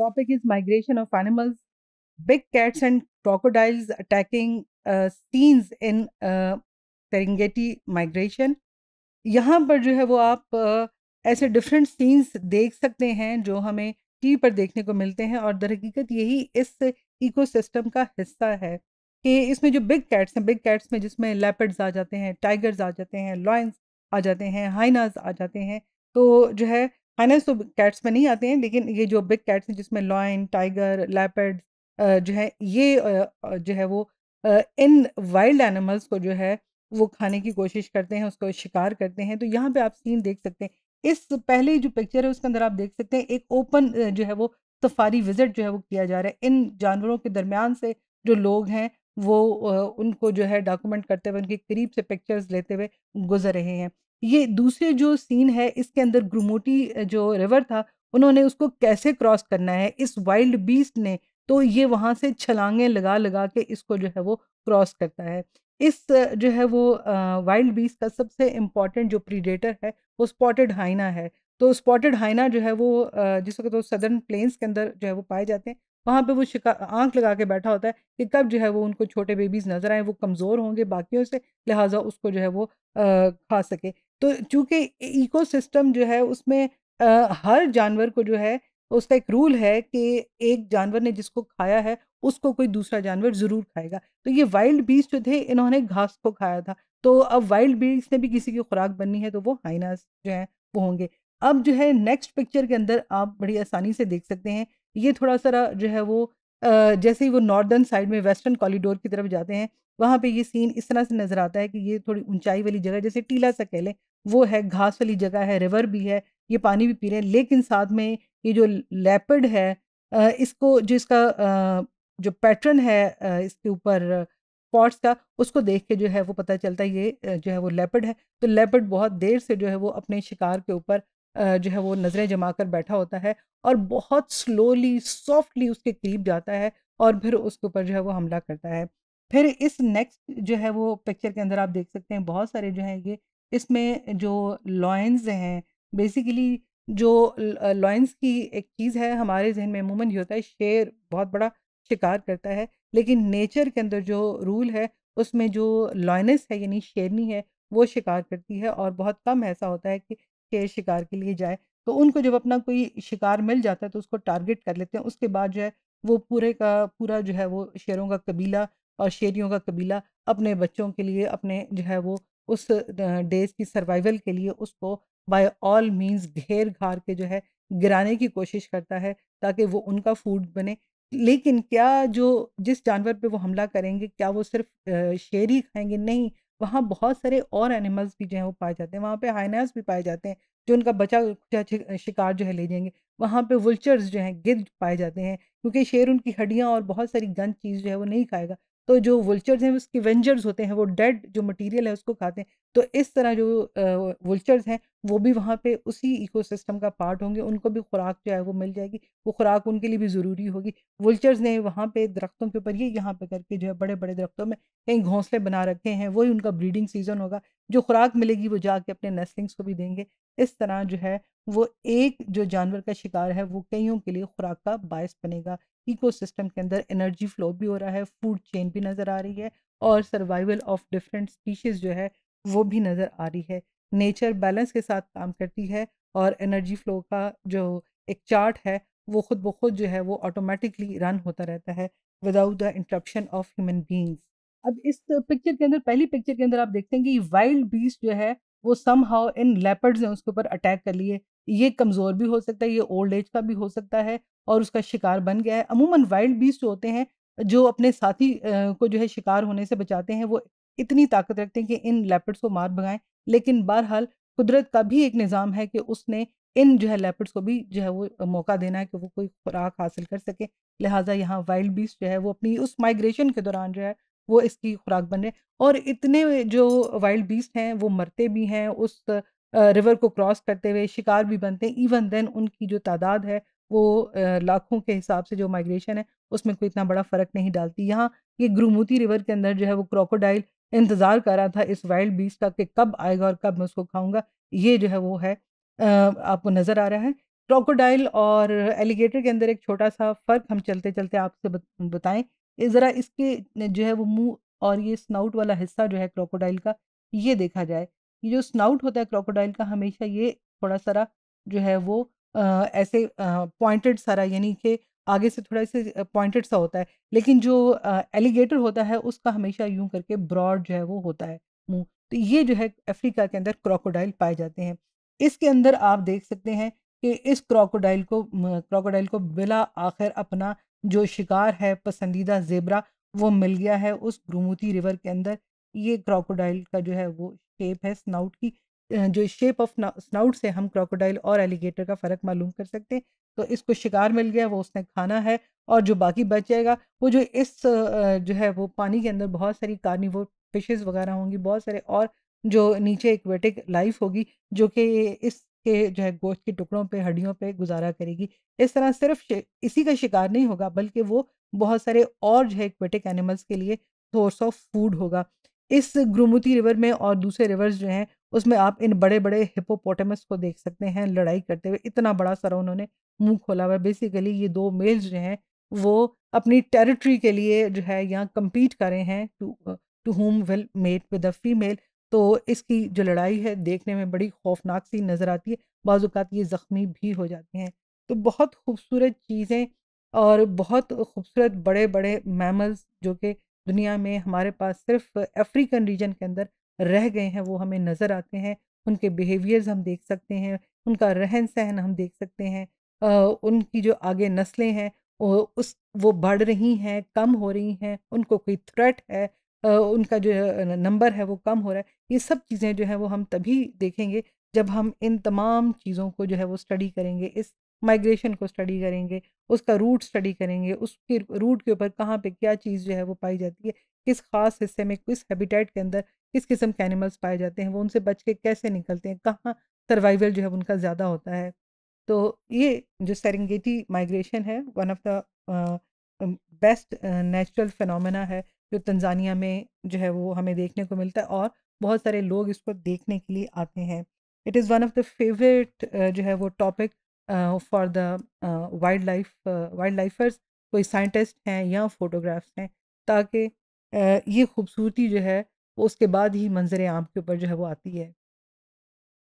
topic is migration of animals big cats and crocodiles attacking uh, scenes in uh, migration यहाँ पर जो है वो आप uh, ऐसे डिफरेंट सीन्स देख सकते हैं जो हमें टी पर देखने को मिलते हैं और दरहकीकत यही इस इकोसिस्टम का हिस्सा है कि इसमें जो बिग कैट्स हैं बिग कैट्स में जिसमें लेपर्ड्स आ जाते हैं टाइगर्स आ जाते हैं लॉयंस आ जाते हैं हाइनाज आ जाते हैं तो जो है हाइनेस तो कैट्स में नहीं आते हैं लेकिन ये जो बिग कैट्स हैं जिसमें लॉइन टाइगर लेपर्ड जो है ये जो है वो इन वाइल्ड एनिमल्स को जो है वो खाने की कोशिश करते हैं उसको शिकार करते हैं तो यहाँ पे आप सीन देख सकते हैं इस पहले जो पिक्चर है उसके अंदर आप देख सकते हैं एक ओपन जो है वो सफारी विजिट जो है वो किया जा रहा है इन जानवरों के दरमियान से जो लोग हैं वो उनको जो है डॉक्यूमेंट करते हुए उनके करीब से पिक्चर्स लेते हुए गुजर रहे हैं ये दूसरे जो सीन है इसके अंदर ग्रुमोटी जो रिवर था उन्होंने उसको कैसे क्रॉस करना है इस वाइल्ड बीस्ट ने तो ये वहाँ से छलांगे लगा लगा के इसको जो है वो क्रॉस करता है इस जो है वो वाइल्ड बीस का सबसे इम्पॉर्टेंट जो प्रीडेटर है वो स्पॉटेड हाइना है तो स्पॉटेड हाइना जो है वो जिस वक्त तो सदर्न प्लेन्स के अंदर जो है वो पाए जाते हैं वहाँ पे वो शिका आंख लगा के बैठा होता है कि कब जो है वो उनको छोटे बेबीज़ नज़र आए वो कमज़ोर होंगे बाकियों से लिहाजा उसको जो है वो खा सके तो चूंकि इकोसिस्टम जो है उसमें आ, हर जानवर को जो है उसका एक रूल है कि एक जानवर ने जिसको खाया है उसको कोई दूसरा जानवर ज़रूर खाएगा तो ये वाइल्ड बीस जो थे इन्होंने घास को खाया था तो अब वाइल्ड बीस ने भी किसी की खुराक बननी है तो वो हाइनास जो हैं वो होंगे अब जो है नेक्स्ट पिक्चर के अंदर आप बड़ी आसानी से देख सकते हैं ये थोड़ा सा जो है वो जैसे ही वो नॉर्दर्न साइड में वेस्टर्न कॉरिडोर की तरफ जाते हैं वहाँ पे ये सीन इस तरह से नज़र आता है कि ये थोड़ी ऊंचाई वाली जगह जैसे टीला सा कह लें वो है घास वाली जगह है रिवर भी है ये पानी भी पी रहे हैं लेकिन साथ में ये जो लेपर्ड है इसको जो इसका जो पैटर्न है इसके ऊपर स्पॉट्स का उसको देख के जो है वो पता चलता है ये जो है वो लेपर्ड है तो लेपर्ड बहुत देर से जो है वो अपने शिकार के ऊपर जो है वो नज़रें जमा कर बैठा होता है और बहुत स्लोली सॉफ्टली उसके करीब जाता है और फिर उसके ऊपर जो है वो हमला करता है फिर इस नेक्स्ट जो है वो पिक्चर के अंदर आप देख सकते हैं बहुत सारे जो हैं ये इसमें जो लॉयंस हैं बेसिकली जो लॉयंस की एक चीज़ है हमारे जहन में अमूमन ये होता है शेर बहुत बड़ा शिकार करता है लेकिन नेचर के अंदर जो रूल है उसमें जो लॉयनेस है यानी शेरनी है वो शिकार करती है और बहुत कम ऐसा होता है कि शेर शिकार के लिए जाए तो उनको जब अपना कोई शिकार मिल जाता है तो उसको टारगेट कर लेते हैं उसके बाद जो है वो पूरे का पूरा जो है वो शेरों का कबीला और शेरियों का कबीला अपने बच्चों के लिए अपने जो है वो उस डेज की सर्वाइवल के लिए उसको बाय ऑल मींस घेर घार के जो है गिराने की कोशिश करता है ताकि वो उनका फूड बने लेकिन क्या जो जिस जानवर पे वो हमला करेंगे क्या वो सिर्फ शेर ही खाएंगे नहीं वहाँ बहुत सारे और एनिमल्स भी जो हैं वो पाए जाते हैं वहाँ पे हाइनास भी पाए जाते हैं जो उनका बचा शिकार जो है ले जाएंगे वहाँ पे वुल्चर्स जो हैं गिद्ध पाए जाते हैं क्योंकि शेर उनकी हड्डियाँ और बहुत सारी गंद चीज़ जो है वो नहीं खाएगा तो जो वुल्चर्स हैं उसके वेंजर्स होते हैं वो डेड जो मटेरियल है उसको खाते हैं तो इस तरह जो वुल्चर्स हैं वो भी वहाँ पे उसी इकोसिस्टम का पार्ट होंगे उनको भी खुराक जो है वो मिल जाएगी वो खुराक उनके लिए भी ज़रूरी होगी वुल्चर्स ने वहाँ पे दरख्तों के ऊपर ये यहाँ पे करके जो है बड़े बड़े दरख्तों में कहीं घोंसले बना रखे हैं वही उनका ब्रीडिंग सीजन होगा जो खुराक मिलेगी वो जाके अपने नेस्लिंग्स को भी देंगे इस तरह जो है वो एक जो जानवर का शिकार है वो कईयों के लिए खुराक का बायस बनेगा इकोसिस्टम के अंदर एनर्जी फ्लो भी हो रहा है फूड चेन भी नज़र आ रही है और सर्वाइवल ऑफ डिफरेंट स्पीशीज़ जो है वो भी नज़र आ रही है नेचर बैलेंस के साथ काम करती है और एनर्जी फ्लो का जो एक चार्ट है वो खुद ब खुद जो है वो ऑटोमेटिकली रन होता रहता है without the interruption of human beings अब इस पिक्चर के अंदर पहली पिक्चर के अंदर आप देखते हैं कि वाइल्ड बीस जो है वो सम हाउ इन लेपर्ड्स ने उसके ऊपर अटैक कर लिए ये कमज़ोर भी हो सकता है ये ओल्ड एज का भी हो सकता है और उसका शिकार बन गया है अमूमन वाइल्ड बीस्ट होते हैं जो अपने साथी को जो है शिकार होने से बचाते हैं वो इतनी ताकत रखते हैं कि इन लेपर्ड्स को मार भगाएं लेकिन बहरहाल कुदरत का भी एक निज़ाम है कि उसने इन जो है लेपर्ड्स को भी जो है वो मौका देना है कि वो कोई खुराक हासिल कर सके लिहाजा यहाँ वाइल्ड बीस जो है वो अपनी उस माइग्रेशन के दौरान जो है वो इसकी खुराक बन रहे और इतने जो वाइल्ड बीस्ट हैं वो मरते भी हैं उस रिवर को क्रॉस करते हुए शिकार भी बनते हैं इवन देन उनकी जो तादाद है वो लाखों के हिसाब से जो माइग्रेशन है उसमें कोई इतना बड़ा फ़र्क नहीं डालती यहाँ ये ग्रुमूती रिवर के अंदर जो है वो क्रोकोडाइल इंतज़ार कर रहा था इस वाइल्ड बीस का कि कब आएगा और कब मैं उसको खाऊंगा ये जो है वो है आपको नज़र आ रहा है क्रोकोडाइल और एलिगेटर के अंदर एक छोटा सा फ़र्क हम चलते चलते आपसे बताएं ज़रा इसके जो है वो मुंह और ये स्नाउट वाला हिस्सा जो है क्रोकोडाइल का ये देखा जाए ये जो स्नाउट होता है क्रोकोडाइल का हमेशा ये थोड़ा सारा जो है वो ऐसे पॉइंटेड सारा यानी कि आगे से थोड़ा इसे पॉइंटेड सा होता है लेकिन जो एलिगेटर होता है उसका हमेशा यूं करके ब्रॉड जो है वो होता है मुंह तो ये जो है अफ्रीका के अंदर क्रोकोडाइल पाए जाते हैं इसके अंदर आप देख सकते हैं कि इस क्रोकोडाइल को क्रोकोडाइल को बिला आखिर अपना जो शिकार है पसंदीदा जेबरा वो मिल गया है उस ग्रुमती रिवर के अंदर ये क्रोकोडाइल का जो है वो शेप है स्नाउट की जो शेप ऑफ स्नाउट से हम क्रोकोडाइल और एलिगेटर का फ़र्क मालूम कर सकते हैं तो इसको शिकार मिल गया वो उसने खाना है और जो बाकी बच जाएगा वो जो इस जो है वो पानी के अंदर बहुत सारी वो फिशेज वगैरह होंगी बहुत सारे और जो नीचे एक्वेटिक लाइफ होगी जो कि इसके जो है गोश्त के टुकड़ों पे हड्डियों पे गुजारा करेगी इस तरह सिर्फ इसी का शिकार नहीं होगा बल्कि वो बहुत सारे और जो है एक्वेटिक एनिमल्स के लिए सोर्स ऑफ फूड होगा इस ग्रुमती रिवर में और दूसरे रिवर्स जो हैं उसमें आप इन बड़े बड़े हिपोपोटेमस को देख सकते हैं लड़ाई करते हुए इतना बड़ा सारा उन्होंने मुंह खोला हुआ बेसिकली ये दो मेल्स जो हैं वो अपनी टेरिटरी के लिए जो है यहाँ कम्पीट कर रहे हैं to to home well mate with a female तो इसकी जो लड़ाई है देखने में बड़ी खौफनाक सी नज़र आती है बाजूकात ये ज़ख्मी भी हो जाते हैं तो बहुत खूबसूरत चीज़ें और बहुत खूबसूरत बड़े बड़े मैमल्स जो कि दुनिया में हमारे पास सिर्फ अफ्रीकन रीजन के अंदर रह गए हैं वो हमें नज़र आते हैं उनके बिहेवियर्स हम देख सकते हैं उनका रहन सहन हम देख सकते हैं आ, उनकी जो आगे नस्लें हैं उस वो बढ़ रही हैं कम हो रही हैं उनको कोई थ्रेट है आ, उनका जो नंबर है वो कम हो रहा है ये सब चीज़ें जो है वो हम तभी देखेंगे जब हम इन तमाम चीज़ों को जो है वो स्टडी करेंगे इस माइग्रेशन को स्टडी करेंगे उसका रूट स्टडी करेंगे उसके रूट के ऊपर कहाँ पे क्या चीज़ जो है वो पाई जाती है किस खास हिस्से में किस हैबिटेट के अंदर किस किस्म के एनिमल्स पाए जाते हैं वो उनसे बच के कैसे निकलते हैं कहाँ सर्वाइवल जो है उनका ज़्यादा होता है तो ये जो सरंगेटी माइग्रेशन है one of the best natural phenomena है जो तंजानिया में जो है वो हमें देखने को मिलता है और बहुत सारे लोग इसको देखने के लिए आते हैं it is one of the favourite जो है वो topic for the wildlife wild lifers कोई साइंटिस्ट हैं या फोटोग्राफ्स हैं ताकि ये खूबसूरती जो है उसके बाद ही मंजर आम के ऊपर जो है वो आती है